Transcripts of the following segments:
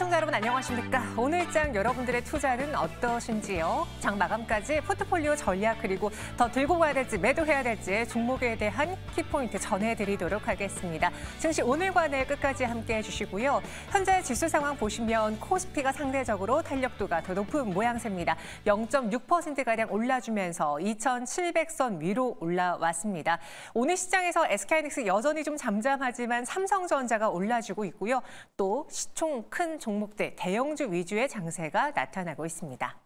시청자 여러분 안녕하십니까? 오늘장 여러분들의 투자는 어떠신지요? 장 마감까지 포트폴리오 전략 그리고 더 들고 가야 될지 매도해야 될지 종목에 대한 키포인트 전해드리도록 하겠습니다. 증시 오늘과 내일 끝까지 함께해 주시고요. 현재 지수 상황 보시면 코스피가 상대적으로 탄력도가 더 높은 모양새입니다. 0.6%가량 올라주면서 2,700선 위로 올라왔습니다. 오늘 시장에서 SK하이닉스 여전히 좀 잠잠하지만 삼성전자가 올라주고 있고요. 또 시총 큰 종... 종목들 대형주 위주의 장세가 나타나고 있습니다.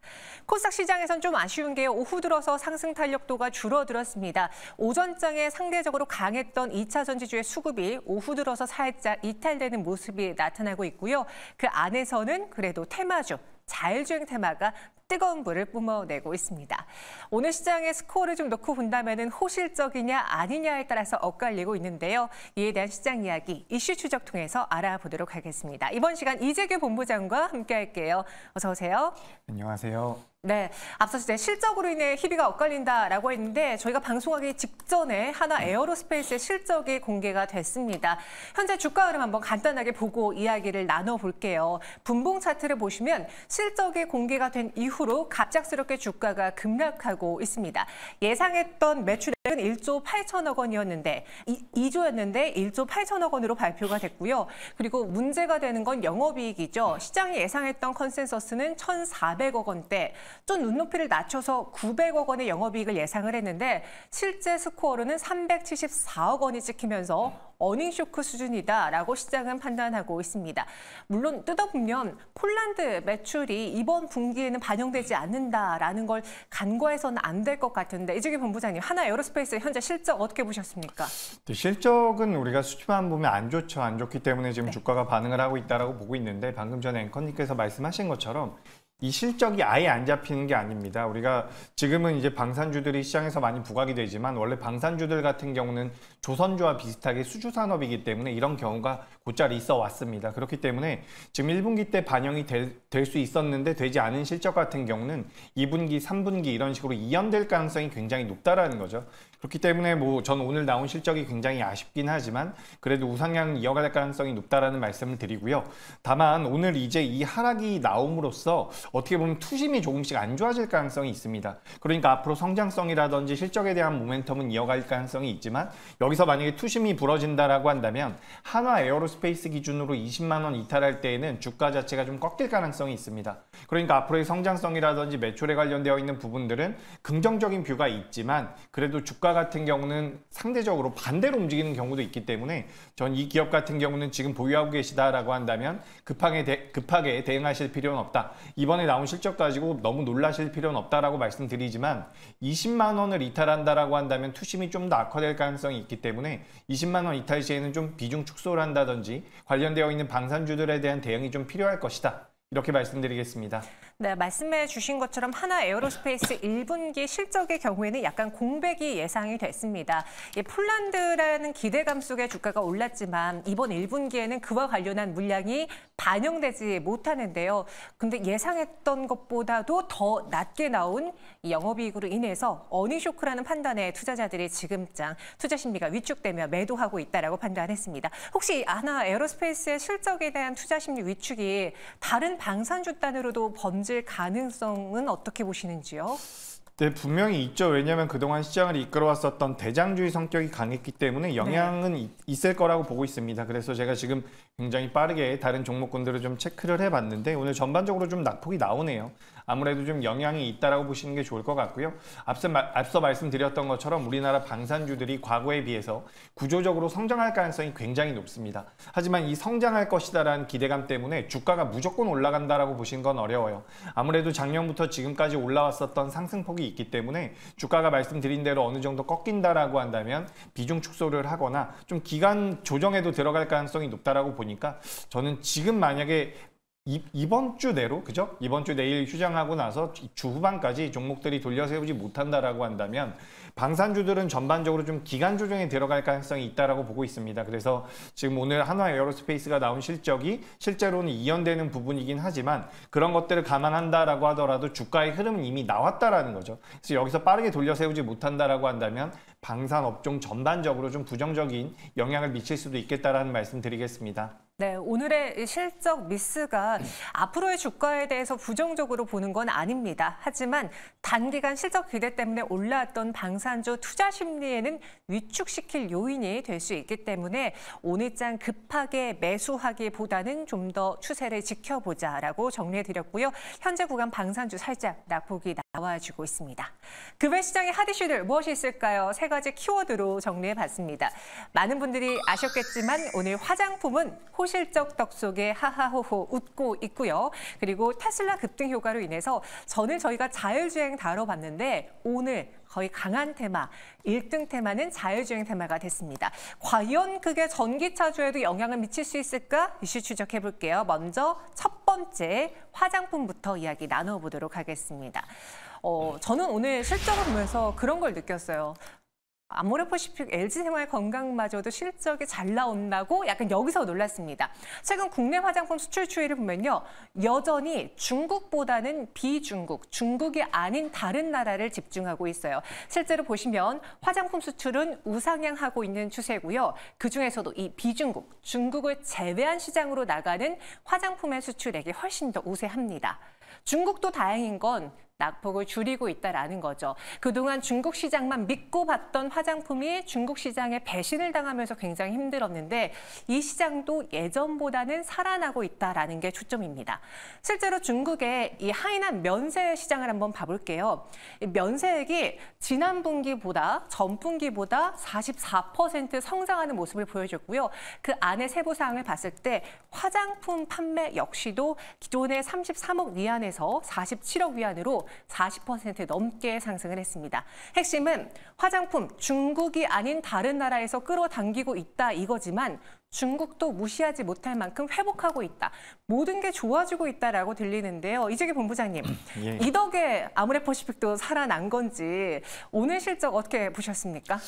코스닥 시장에선 좀 아쉬운 게 오후 들어서 상승 탄력도가 줄어들었습니다. 오전장에 상대적으로 강했던 2차 전지주의 수급이 오후 들어서 살짝 이탈되는 모습이 나타나고 있고요. 그 안에서는 그래도 테마주, 자율주행 테마가 뜨거운 물을 뿜어내고 있습니다. 오늘 시장에 스코어를 좀 넣고 본다면 호실적이냐 아니냐에 따라서 엇갈리고 있는데요. 이에 대한 시장 이야기 이슈 추적 통해서 알아보도록 하겠습니다. 이번 시간 이재규 본부장과 함께할게요. 어서 오세요. 안녕하세요. 네, 앞서서 이제 실적으로 인해 희비가 엇갈린다라고 했는데 저희가 방송하기 직전에 하나 네. 에어로스페이스의 실적이 공개가 됐습니다. 현재 주가 흐름 한번 간단하게 보고 이야기를 나눠볼게요. 분봉 차트를 보시면 실적이 공개가 된 이후로 갑작스럽게 주가가 급락하고 있습니다. 예상했던 매출 1조 8천억 원이었는데 2, 조였는데 1조 8천억 원으로 발표가 됐고요. 그리고 문제가 되는 건 영업이익이죠. 시장이 예상했던 컨센서스는 1,400억 원대. 좀 눈높이를 낮춰서 900억 원의 영업이익을 예상을 했는데 실제 스코어로는 374억 원이 찍히면서 어닝쇼크 수준이다라고 시장은 판단하고 있습니다. 물론 뜯어보면 폴란드 매출이 이번 분기에는 반영되지 않는다라는 걸 간과해서는 안 될 것 같은데 이주기 본부장님 하나 에어로스페이스 현재 실적 어떻게 보셨습니까? 네, 실적은 우리가 수치만 보면 안 좋죠. 안 좋기 때문에 지금 네. 주가가 반응을 하고 있다고 보고 있는데 방금 전에 앵커님께서 말씀하신 것처럼 이 실적이 아예 안 잡히는 게 아닙니다. 우리가 지금은 이제 방산주들이 시장에서 많이 부각이 되지만 원래 방산주들 같은 경우는 조선주와 비슷하게 수주 산업이기 때문에 이런 경우가 곧잘 있어 왔습니다. 그렇기 때문에 지금 1분기 때 반영이 될 수 있었는데 되지 않은 실적 같은 경우는 2분기, 3분기 이런 식으로 이연될 가능성이 굉장히 높다라는 거죠. 그렇기 때문에 뭐 전 오늘 나온 실적이 굉장히 아쉽긴 하지만 그래도 우상향 이어갈 가능성이 높다라는 말씀을 드리고요. 다만 오늘 이제 이 하락이 나옴으로써 어떻게 보면 투심이 조금씩 안 좋아질 가능성이 있습니다. 그러니까 앞으로 성장성이라든지 실적에 대한 모멘텀은 이어갈 가능성이 있지만 여기서 만약에 투심이 부러진다라고 한다면 한화 에어로스페이스 기준으로 20만 원 이탈할 때에는 주가 자체가 좀 꺾일 가능성이 있습니다. 그러니까 앞으로의 성장성이라든지 매출에 관련되어 있는 부분들은 긍정적인 뷰가 있지만 그래도 주가 같은 경우는 상대적으로 반대로 움직이는 경우도 있기 때문에 전 이 기업 같은 경우는 지금 보유하고 계시다라고 한다면 급하게, 대, 급하게 대응하실 필요는 없다. 이번에 나온 실적 가지고 너무 놀라실 필요는 없다라고 말씀드리지만 20만 원을 이탈한다라고 한다면 투심이 좀 더 악화될 가능성이 있기 때문에 20만 원 이탈 시에는 좀 비중 축소를 한다든지 관련되어 있는 방산주들에 대한 대응이 좀 필요할 것이다. 이렇게 말씀드리겠습니다. 네, 말씀해 주신 것처럼 하나 에어로스페이스 1분기 실적의 경우에는 약간 공백이 예상이 됐습니다. 이 예, 폴란드라는 기대감 속에 주가가 올랐지만 이번 1분기에는 그와 관련한 물량이 반영되지 못하는데요. 근데 예상했던 것보다도 더 낮게 나온 영업이익으로 인해서 어니쇼크라는 판단에 투자자들이 지금장 투자 심리가 위축되며 매도하고 있다라고 판단했습니다. 혹시 하나 에어로스페이스의 실적에 대한 투자 심리 위축이 다른 방산주 단으로도 범죄 가능성은 어떻게 보시는지요? 네, 분명히 있죠. 왜냐하면 그동안 시장을 이끌어왔었던 대장주의 성격이 강했기 때문에 네. 영향은 네. 있을 거라고 보고 있습니다. 그래서 제가 지금 굉장히 빠르게 다른 종목군들을 좀 체크를 해봤는데 오늘 전반적으로 좀 낙폭이 나오네요. 아무래도 좀 영향이 있다라고 보시는 게 좋을 것 같고요. 앞서, 앞서 말씀드렸던 것처럼 우리나라 방산주들이 과거에 비해서 구조적으로 성장할 가능성이 굉장히 높습니다. 하지만 이 성장할 것이다라는 기대감 때문에 주가가 무조건 올라간다라고 보시는 건 어려워요. 아무래도 작년부터 지금까지 올라왔었던 상승폭이 있기 때문에 주가가 말씀드린 대로 어느 정도 꺾인다라고 한다면 비중 축소를 하거나 좀 기간 조정에도 들어갈 가능성이 높다라고 보니까 저는 지금 만약에 이, 번주 내로 그죠? 이번 주 내일 휴장하고 나서 주 후반까지 종목들이 돌려 세우지 못한다라고 한다면 방산주들은 전반적으로 좀 기간 조정에 들어갈 가능성이 있다라고 보고 있습니다. 그래서 지금 오늘 한화 에어로스페이스가 나온 실적이 실제로는 이연되는 부분이긴 하지만 그런 것들을 감안한다라고 하더라도 주가의 흐름은 이미 나왔다라는 거죠. 그래서 여기서 빠르게 돌려 세우지 못한다라고 한다면 방산 업종 전반적으로 좀 부정적인 영향을 미칠 수도 있겠다라는 말씀 드리겠습니다. 네, 오늘의 실적 미스가 앞으로의 주가에 대해서 부정적으로 보는 건 아닙니다. 하지만 단기간 실적 기대 때문에 올라왔던 방산 강산주 투자 심리에는 위축시킬 요인이 될 수 있기 때문에 오늘장 급하게 매수하기보다는 좀 더 추세를 지켜보자라고 정리해드렸고요. 현재 구간 방산주 살짝 낙폭이 나와주고 있습니다. 급여 그 시장의 핫 이슈들 무엇이 있을까요? 세 가지 키워드로 정리해봤습니다. 많은 분들이 아셨겠지만 오늘 화장품은 호실적 덕 속에 하하호호 웃고 있고요. 그리고 테슬라 급등 효과로 인해서 저는 저희가 자율주행 다뤄봤는데 오늘 거의 강한 테마, 1등 테마는 자율주행 테마가 됐습니다. 과연 그게 전기차주에도 영향을 미칠 수 있을까? 이슈 추적해볼게요. 먼저 첫 번째 화장품부터 이야기 나눠보도록 하겠습니다. 어, 저는 오늘 실적을 보면서 그런 걸 느꼈어요. 아모레퍼시픽 LG생활 건강마저도 실적이 잘 나온다고 약간 여기서 놀랐습니다. 최근 국내 화장품 수출 추이를 보면요. 여전히 중국보다는 비중국, 중국이 아닌 다른 나라를 집중하고 있어요. 실제로 보시면 화장품 수출은 우상향하고 있는 추세고요. 그중에서도 이 비중국, 중국을 제외한 시장으로 나가는 화장품의 수출액이 훨씬 더 우세합니다. 중국도 다행인 건 낙폭을 줄이고 있다라는 거죠. 그동안 중국 시장만 믿고 봤던 화장품이 중국 시장에 배신을 당하면서 굉장히 힘들었는데 이 시장도 예전보다는 살아나고 있다라는 게 초점입니다. 실제로 중국의 이 하이난 면세 시장을 한번 봐볼게요. 면세액이 지난 분기보다 전 분기보다 44% 성장하는 모습을 보여줬고요. 그 안에 세부 사항을 봤을 때 화장품 판매 역시도 기존의 33억 위안에서 47억 위안으로 40% 넘게 상승을 했습니다. 핵심은 화장품 중국이 아닌 다른 나라에서 끌어당기고 있다 이거지만 중국도 무시하지 못할 만큼 회복하고 있다. 모든 게 좋아지고 있다라고 들리는데요. 이재기 본부장님, 예. 이 덕에 아무래퍼시픽도 살아난 건지 오늘 실적 어떻게 보셨습니까?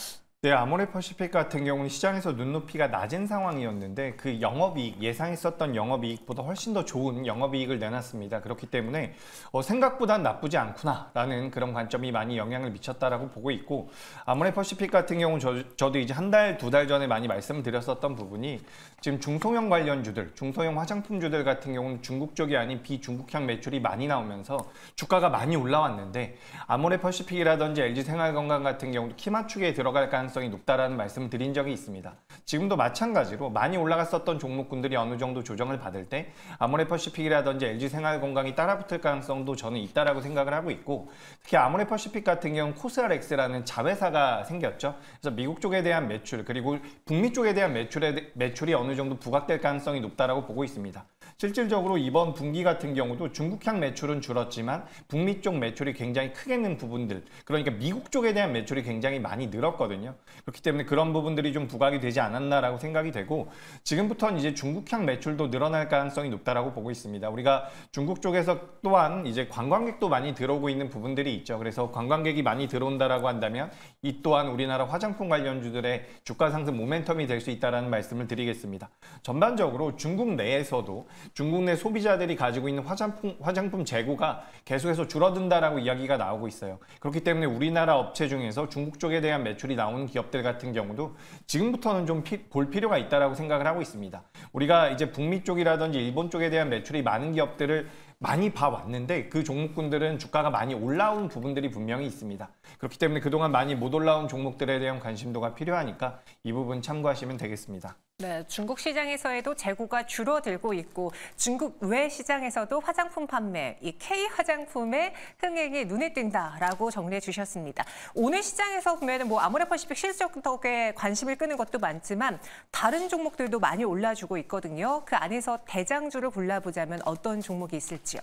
네, 아모레퍼시픽 같은 경우는 시장에서 눈높이가 낮은 상황이었는데 그 영업이익, 예상했었던 영업이익보다 훨씬 더 좋은 영업이익을 내놨습니다. 그렇기 때문에 어, 생각보단 나쁘지 않구나라는 그런 관점이 많이 영향을 미쳤다라고 보고 있고 아모레퍼시픽 같은 경우는 저, 저도 이제 한 달, 두 달 전에 많이 말씀드렸었던 부분이 지금 중소형 관련주들, 중소형 화장품주들 같은 경우는 중국 쪽이 아닌 비중국향 매출이 많이 나오면서 주가가 많이 올라왔는데 아모레퍼시픽이라든지 LG생활건강 같은 경우도 키맞추기에 들어갈 가능성이 가능성이 높다라는 말씀을 드린 적이 있습니다. 지금도 마찬가지로 많이 올라갔었던 종목군들이 어느 정도 조정을 받을 때 아모레퍼시픽이라든지 LG생활건강이 따라붙을 가능성도 저는 있다라고 생각을 하고 있고 특히 아모레퍼시픽 같은 경우 는 코스알엑스라는 자회사가 생겼죠. 그래서 미국 쪽에 대한 매출 그리고 북미 쪽에 대한 매출에, 매출이 어느 정도 부각될 가능성이 높다라고 보고 있습니다. 실질적으로 이번 분기 같은 경우도 중국향 매출은 줄었지만 북미 쪽 매출이 굉장히 크게 는 부분들 그러니까 미국 쪽에 대한 매출이 굉장히 많이 늘었거든요. 그렇기 때문에 그런 부분들이 좀 부각이 되지 않았나라고 생각이 되고 지금부터는 이제 중국향 매출도 늘어날 가능성이 높다라고 보고 있습니다. 우리가 중국 쪽에서 또한 이제 관광객도 많이 들어오고 있는 부분들이 있죠. 그래서 관광객이 많이 들어온다라고 한다면 이 또한 우리나라 화장품 관련주들의 주가 상승 모멘텀이 될 수 있다는 말씀을 드리겠습니다. 전반적으로 중국 내에서도 중국 내 소비자들이 가지고 있는 화장품, 화장품 재고가 계속해서 줄어든다라고 이야기가 나오고 있어요. 그렇기 때문에 우리나라 업체 중에서 중국 쪽에 대한 매출이 나오는 기업들 같은 경우도 지금부터는 좀 볼 필요가 있다라고 생각을 하고 있습니다. 우리가 이제 북미 쪽이라든지 일본 쪽에 대한 매출이 많은 기업들을 많이 봐왔는데 그 종목군들은 주가가 많이 올라온 부분들이 분명히 있습니다. 그렇기 때문에 그동안 많이 못 올라온 종목들에 대한 관심도가 필요하니까 이 부분 참고하시면 되겠습니다. 네, 중국 시장에서에도 재고가 줄어들고 있고 중국 외 시장에서도 화장품 판매, 이 K 화장품의 흥행이 눈에 띈다라고 정리해 주셨습니다. 오늘 시장에서 보면은 뭐 아모레퍼시픽 실적 덕에 관심을 끄는 것도 많지만 다른 종목들도 많이 올라주고 있거든요. 그 안에서 대장주를 골라보자면 어떤 종목이 있을지요?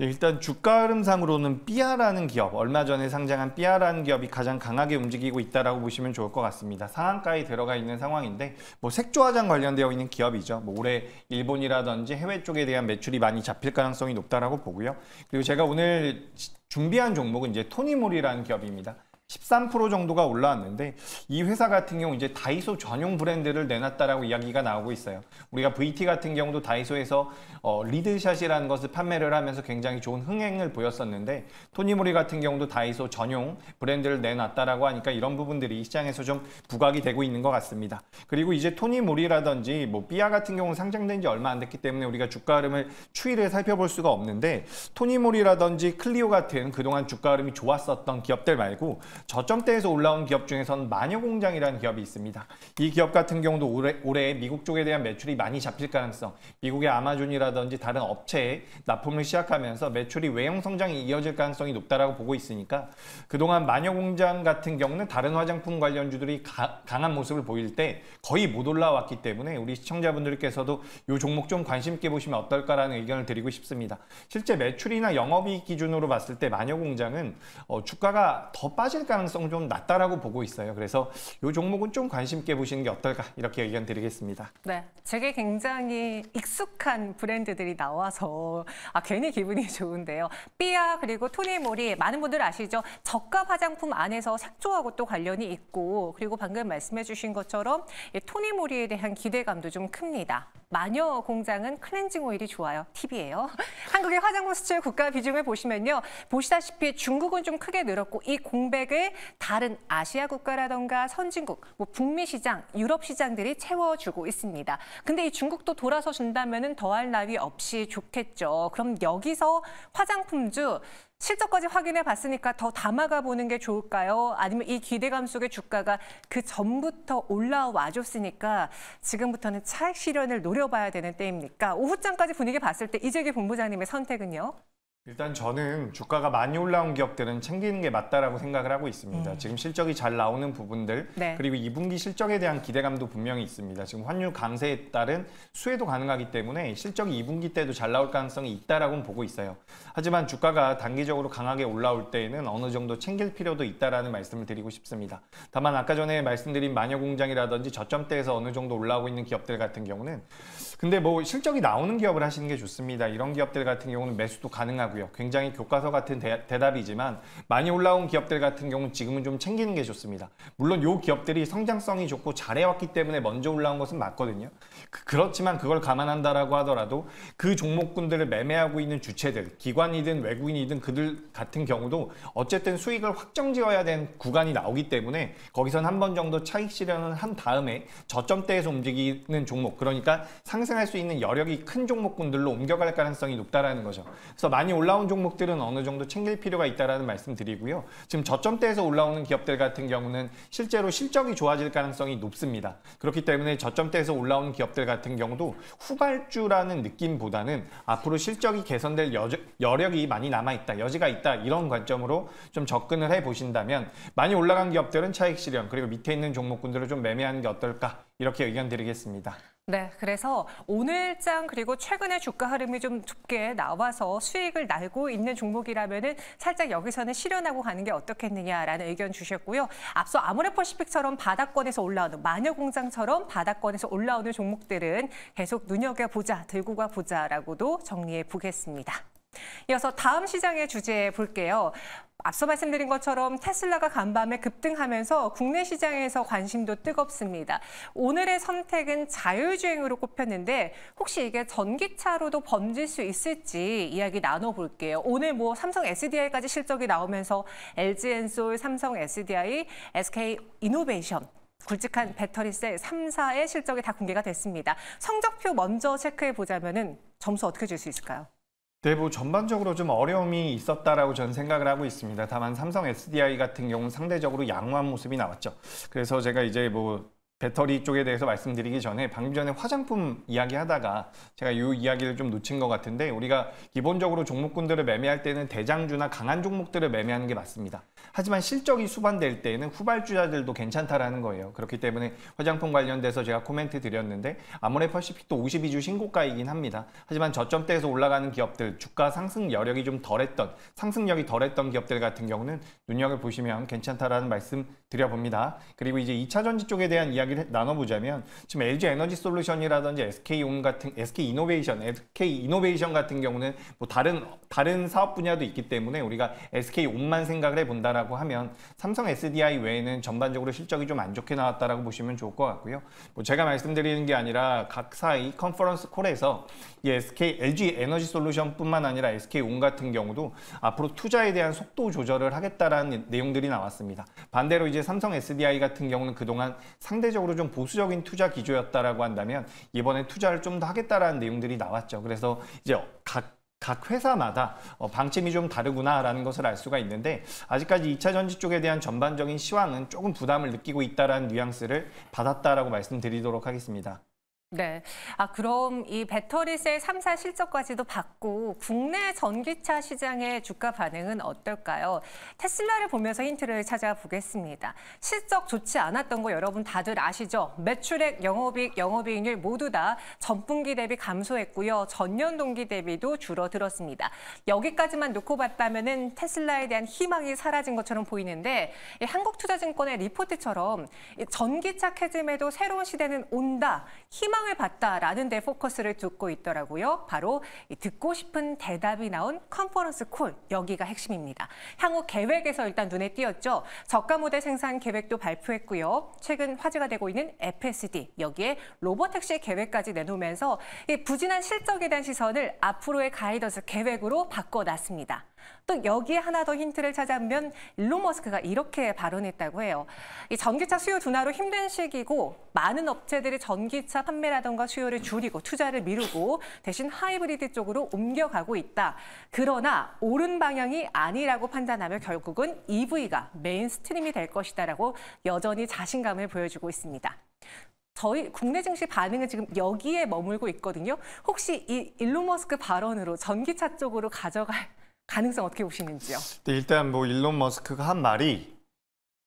네, 일단 주가 흐름상으로는 삐아라는 기업, 얼마 전에 상장한 삐아라는 기업이 가장 강하게 움직이고 있다라고 보시면 좋을 것 같습니다. 상한가에 들어가 있는 상황인데 뭐 색조화장 관련되어 있는 기업이죠. 뭐 올해 일본이라든지 해외 쪽에 대한 매출이 많이 잡힐 가능성이 높다라고 보고요. 그리고 제가 오늘 준비한 종목은 이제 토니몰이라는 기업입니다. 13% 정도가 올라왔는데 이 회사 같은 경우 이제 다이소 전용 브랜드를 내놨다라고 이야기가 나오고 있어요. 우리가 VT 같은 경우도 다이소에서 어, 리드샷이라는 것을 판매를 하면서 굉장히 좋은 흥행을 보였었는데 토니모리 같은 경우도 다이소 전용 브랜드를 내놨다라고 하니까 이런 부분들이 시장에서 좀 부각이 되고 있는 것 같습니다. 그리고 이제 토니모리라든지 뭐 삐아 같은 경우는 상장된 지 얼마 안 됐기 때문에 우리가 주가 흐름을 추이를 살펴볼 수가 없는데 토니모리라든지 클리오 같은 그동안 주가 흐름이 좋았었던 기업들 말고 저점대에서 올라온 기업 중에선 마녀공장이라는 기업이 있습니다. 이 기업 같은 경우도 올해, 올해 미국 쪽에 대한 매출이 많이 잡힐 가능성, 미국의 아마존이라든지 다른 업체에 납품을 시작하면서 매출이 외형 성장이 이어질 가능성이 높다라고 보고 있으니까 그동안 마녀공장 같은 경우는 다른 화장품 관련주들이 가, 강한 모습을 보일 때 거의 못 올라왔기 때문에 우리 시청자분들께서도 이 종목 좀 관심 있게 보시면 어떨까라는 의견을 드리고 싶습니다. 실제 매출이나 영업이익 기준으로 봤을 때 마녀공장은 어, 주가가 더 빠질 가능성 좀 낮다라고 보고 있어요. 그래서 이 종목은 좀 관심 있게 보시는 게 어떨까 이렇게 의견 드리겠습니다. 네, 제게 굉장히 익숙한 브랜드들이 나와서 아, 괜히 기분이 좋은데요. 삐아 그리고 토니모리 많은 분들 아시죠? 저가 화장품 안에서 색조하고 또 관련이 있고 그리고 방금 말씀해 주신 것처럼 토니모리에 대한 기대감도 좀 큽니다. 마녀 공장은 클렌징 오일이 좋아요. 팁이에요. 한국의 화장품 수출 국가 비중을 보시면요. 보시다시피 중국은 좀 크게 늘었고 이 공백을 다른 아시아 국가라던가 선진국, 뭐 북미 시장, 유럽 시장들이 채워주고 있습니다. 근데 이 중국도 돌아서 준다면 더할 나위 없이 좋겠죠. 그럼 여기서 화장품주 실적까지 확인해 봤으니까 더 담아가 보는 게 좋을까요? 아니면 이 기대감 속에 주가가 그 전부터 올라와 줬으니까 지금부터는 차익 실현을 노려봐야 되는 때입니까? 오후장까지 분위기 봤을 때 이재기 본부장님의 선택은요? 일단 저는 주가가 많이 올라온 기업들은 챙기는 게 맞다라고 생각을 하고 있습니다. 음. 지금 실적이 잘 나오는 부분들 네. 그리고 2분기 실적에 대한 기대감도 분명히 있습니다. 지금 환율 강세에 따른 수혜도 가능하기 때문에 실적이 2분기 때도 잘 나올 가능성이 있다라고 보고 있어요. 하지만 주가가 단기적으로 강하게 올라올 때에는 어느 정도 챙길 필요도 있다라는 말씀을 드리고 싶습니다. 다만 아까 전에 말씀드린 마녀공장이라든지 저점대에서 어느 정도 올라오고 있는 기업들 같은 경우는 근데 뭐 실적이 나오는 기업을 하시는 게 좋습니다. 이런 기업들 같은 경우는 매수도 가능하고요. 굉장히 교과서 같은 대, 답이지만 많이 올라온 기업들 같은 경우는 지금은 좀 챙기는 게 좋습니다. 물론 요 기업들이 성장성이 좋고 잘해왔기 때문에 먼저 올라온 것은 맞거든요. 그, 렇지만 그걸 감안한다라고 하더라도 그 종목군들을 매매하고 있는 주체들, 기관이든 외국인이든 그들 같은 경우도 어쨌든 수익을 확정지어야 되는 구간이 나오기 때문에 거기선 한 번 정도 차익 실현을 한 다음에 저점대에서 움직이는 종목, 그러니까 상 상승할 수 있는 여력이 큰 종목군들로 옮겨갈 가능성이 높다라는 거죠. 그래서 많이 올라온 종목들은 어느 정도 챙길 필요가 있다라는 말씀드리고요. 지금 저점대에서 올라오는 기업들 같은 경우는 실제로 실적이 좋아질 가능성이 높습니다. 그렇기 때문에 저점대에서 올라온 기업들 같은 경우도 후발주라는 느낌보다는 앞으로 실적이 개선될 여, 여력이 많이 남아있다, 여지가 있다 이런 관점으로 좀 접근을 해보신다면 많이 올라간 기업들은 차익 실현 그리고 밑에 있는 종목군들을 좀 매매하는 게 어떨까 이렇게 의견 드리겠습니다. 네, 그래서 오늘장 그리고 최근의 주가 흐름이 좀 좁게 나와서 수익을 날고 있는 종목이라면은 살짝 여기서는 실현하고 가는 게 어떻겠느냐라는 의견 주셨고요. 앞서 아모레퍼시픽처럼 바닥권에서 올라오는 마녀공장처럼 바닥권에서 올라오는 종목들은 계속 눈여겨보자, 들고 가보자라고도 정리해 보겠습니다. 이어서 다음 시장의 주제 볼게요. 앞서 말씀드린 것처럼 테슬라가 간밤에 급등하면서 국내 시장에서 관심도 뜨겁습니다. 오늘의 선택은 자율주행으로 꼽혔는데 혹시 이게 전기차로도 번질 수 있을지 이야기 나눠볼게요. 오늘 뭐 삼성 SDI까지 실적이 나오면서 LG엔솔, 삼성 SDI, SK 이노베이션 굵직한 배터리셀 3사의 실적이 다 공개가 됐습니다. 성적표 먼저 체크해 보자면 점수 어떻게 줄 수 있을까요? 대부 전반적으로 좀 어려움이 있었다라고 저는 생각을 하고 있습니다. 다만 삼성 SDI 같은 경우는 상대적으로 양호한 모습이 나왔죠. 그래서 제가 이제 뭐 배터리 쪽에 대해서 말씀드리기 전에 방금 전에 화장품 이야기하다가 제가 이 이야기를 좀 놓친 것 같은데 우리가 기본적으로 종목군들을 매매할 때는 대장주나 강한 종목들을 매매하는 게 맞습니다. 하지만 실적이 수반될 때에는 후발주자들도 괜찮다라는 거예요. 그렇기 때문에 화장품 관련돼서 제가 코멘트 드렸는데 아모레퍼시픽도 52주 신고가이긴 합니다. 하지만 저점대에서 올라가는 기업들, 주가 상승 여력이 좀 덜했던, 상승력이 덜했던 기업들 같은 경우는 눈여겨보시면 괜찮다라는 말씀 드려봅니다. 그리고 이제 2차 전지 쪽에 대한 이야기를 나눠보자면 지금 LG 에너지 솔루션이라든지 SK온 같은 SK 이노베이션, SK 이노베이션 같은 경우는 뭐 다른 다른 사업 분야도 있기 때문에 우리가 SK온만 생각을 해본다라고 하면 삼성 SDI 외에는 전반적으로 실적이 좀 안 좋게 나왔다라고 보시면 좋을 것 같고요. 뭐 제가 말씀드리는 게 아니라 각사이 컨퍼런스 콜에서 이 SK LG 에너지 솔루션뿐만 아니라 SK온 같은 경우도 앞으로 투자에 대한 속도 조절을 하겠다라는 내용들이 나왔습니다. 반대로 이제 이제 삼성 SDI 같은 경우는 그동안 상대적으로 좀 보수적인 투자 기조였다라고 한다면 이번에 투자를 좀 더 하겠다라는 내용들이 나왔죠. 그래서 이제 각 각 회사마다 어, 방침이 좀 다르구나라는 것을 알 수가 있는데 아직까지 2차 전지 쪽에 대한 전반적인 시황은 조금 부담을 느끼고 있다는 뉘앙스를 받았다라고 말씀드리도록 하겠습니다. 네. 아, 그럼 이 배터리세 3사 실적까지도 받고 국내 전기차 시장의 주가 반응은 어떨까요? 테슬라를 보면서 힌트를 찾아보겠습니다. 실적 좋지 않았던 거 여러분 다들 아시죠? 매출액, 영업이익, 영업이익률 모두 다 전분기 대비 감소했고요. 전년 동기 대비도 줄어들었습니다. 여기까지만 놓고 봤다면은 테슬라에 대한 희망이 사라진 것처럼 보이는데 한국투자증권의 리포트처럼 전기차 캐즘에도 새로운 시대는 온다. 희망 희망을 봤다라는 데 포커스를 두고 있더라고요. 바로 듣고 싶은 대답이 나온 컨퍼런스 콜, 여기가 핵심입니다. 향후 계획에서 일단 눈에 띄었죠. 저가 모델 생산 계획도 발표했고요. 최근 화제가 되고 있는 FSD, 여기에 로봇 택시 계획까지 내놓으면서 부진한 실적에 대한 시선을 앞으로의 가이던스 계획으로 바꿔놨습니다. 또 여기에 하나 더 힌트를 찾아보면 일론 머스크가 이렇게 발언했다고 해요. 이 전기차 수요 둔화로 힘든 시기고 많은 업체들이 전기차 판매라던가 수요를 줄이고 투자를 미루고 대신 하이브리드 쪽으로 옮겨가고 있다. 그러나 옳은 방향이 아니라고 판단하며 결국은 EV가 메인스트림이 될 것이다라고 여전히 자신감을 보여주고 있습니다. 저희 국내 증시 반응은 지금 여기에 머물고 있거든요. 혹시 이 일론 머스크 발언으로 전기차 쪽으로 가져갈 가능성 어떻게 보시는지요? 네, 일단 뭐 일론 머스크가 한 말이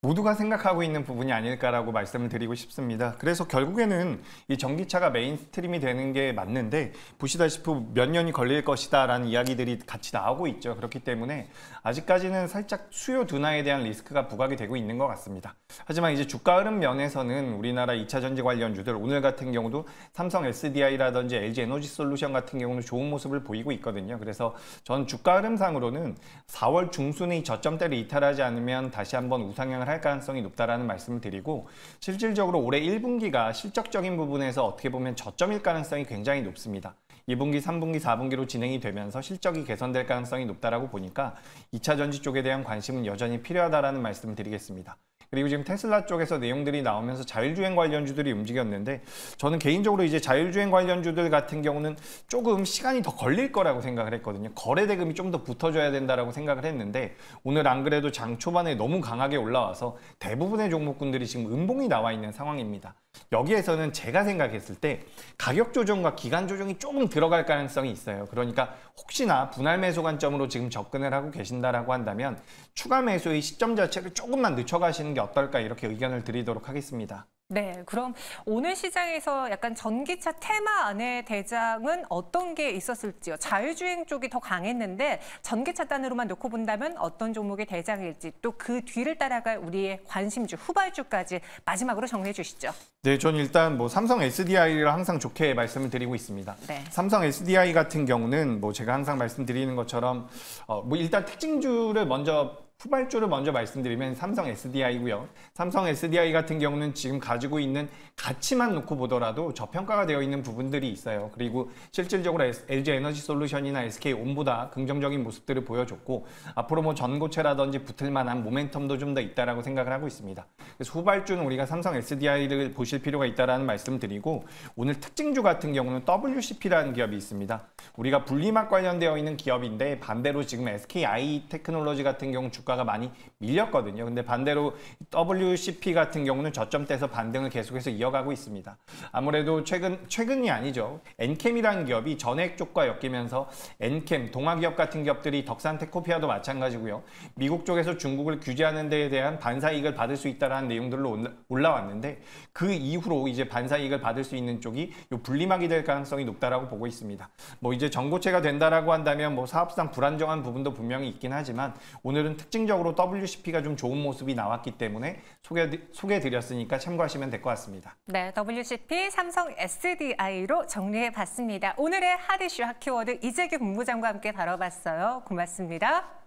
모두가 생각하고 있는 부분이 아닐까라고 말씀을 드리고 싶습니다. 그래서 결국에는 이 전기차가 메인스트림이 되는 게 맞는데 보시다시피 몇 년이 걸릴 것이다라는 이야기들이 같이 나오고 있죠. 그렇기 때문에 아직까지는 살짝 수요 둔화에 대한 리스크가 부각이 되고 있는 것 같습니다. 하지만 이제 주가 흐름 면에서는 우리나라 2차 전지 관련 주들 오늘 같은 경우도 삼성 SDI라든지 LG 에너지 솔루션 같은 경우는 좋은 모습을 보이고 있거든요. 그래서 전 주가 흐름상으로는 4월 중순의 저점대를 이탈하지 않으면 다시 한번 우상향을 할 가능성이 높다라는 말씀을 드리고 실질적으로 올해 1분기가 실적적인 부분에서 어떻게 보면 저점일 가능성이 굉장히 높습니다. 2분기, 3분기, 4분기로 진행이 되면서 실적이 개선될 가능성이 높다라고 보니까 2차 전지 쪽에 대한 관심은 여전히 필요하다라는 말씀을 드리겠습니다. 그리고 지금 테슬라 쪽에서 내용들이 나오면서 자율주행 관련주들이 움직였는데 저는 개인적으로 이제 자율주행 관련주들 같은 경우는 조금 시간이 더 걸릴 거라고 생각을 했거든요. 거래 대금이 좀 더 붙어줘야 된다라고 생각을 했는데 오늘 안 그래도 장 초반에 너무 강하게 올라와서 대부분의 종목군들이 지금 음봉이 나와 있는 상황입니다. 여기에서는 제가 생각했을 때 가격 조정과 기간 조정이 조금 들어갈 가능성이 있어요. 그러니까 혹시나 분할 매수 관점으로 지금 접근을 하고 계신다라고 한다면 추가 매수의 시점 자체를 조금만 늦춰가시는 게 어떨까 이렇게 의견을 드리도록 하겠습니다. 네, 그럼 오늘 시장에서 약간 전기차 테마 안에 대장은 어떤 게 있었을지요? 자율주행 쪽이 더 강했는데 전기차 단으로만 놓고 본다면 어떤 종목의 대장일지 또 그 뒤를 따라갈 우리의 관심주, 후발주까지 마지막으로 정리해 주시죠. 네, 저는 일단 뭐 삼성 SDI를 항상 좋게 말씀을 드리고 있습니다. 네. 삼성 SDI 같은 경우는 뭐 제가 항상 말씀드리는 것처럼 어, 뭐 일단 특징주를 먼저 후발주를 먼저 말씀드리면 삼성 SDI고요. 삼성 SDI 같은 경우는 지금 가지고 있는 가치만 놓고 보더라도 저평가가 되어 있는 부분들이 있어요. 그리고 실질적으로 LG 에너지 솔루션이나 SK 온보다 긍정적인 모습들을 보여줬고 앞으로 뭐 전고체라든지 붙을 만한 모멘텀도 좀 더 있다라고 생각을 하고 있습니다. 그래서 후발주는 우리가 삼성 SDI를 보실 필요가 있다라는 말씀드리고 오늘 특징주 같은 경우는 WCP라는 기업이 있습니다. 우리가 분리막 관련되어 있는 기업인데 반대로 지금 SKI 테크놀로지 같은 경우 주가 주가가 많이 밀렸거든요. 근데 반대로 WCP 같은 경우는 저점대에서 반등을 계속해서 이어가고 있습니다. 아무래도 최근 최근이 아니죠. 엔캠이라는 기업이 전액 쪽과 엮이면서 엔캠, 동화기업 같은 기업들이 덕산테코피아도 마찬가지고요. 미국 쪽에서 중국을 규제하는 데에 대한 반사이익을 받을 수 있다라는 내용들로 올라왔는데 그 이후로 이제 반사이익을 받을 수 있는 쪽이 요 분리막이 될 가능성이 높다라고 보고 있습니다. 뭐 이제 정고체가 된다라고 한다면 뭐 사업상 불안정한 부분도 분명히 있긴 하지만 오늘은 특징 특징적으로 WCP가 좀 좋은 모습이 나왔기 때문에 소개, 소개해드렸으니까 참고하시면 될 것 같습니다. 네, WCP 삼성 SDI로 정리해봤습니다. 오늘의 핫이슈 핫키워드 이재규 본부장과 함께 다뤄봤어요. 고맙습니다.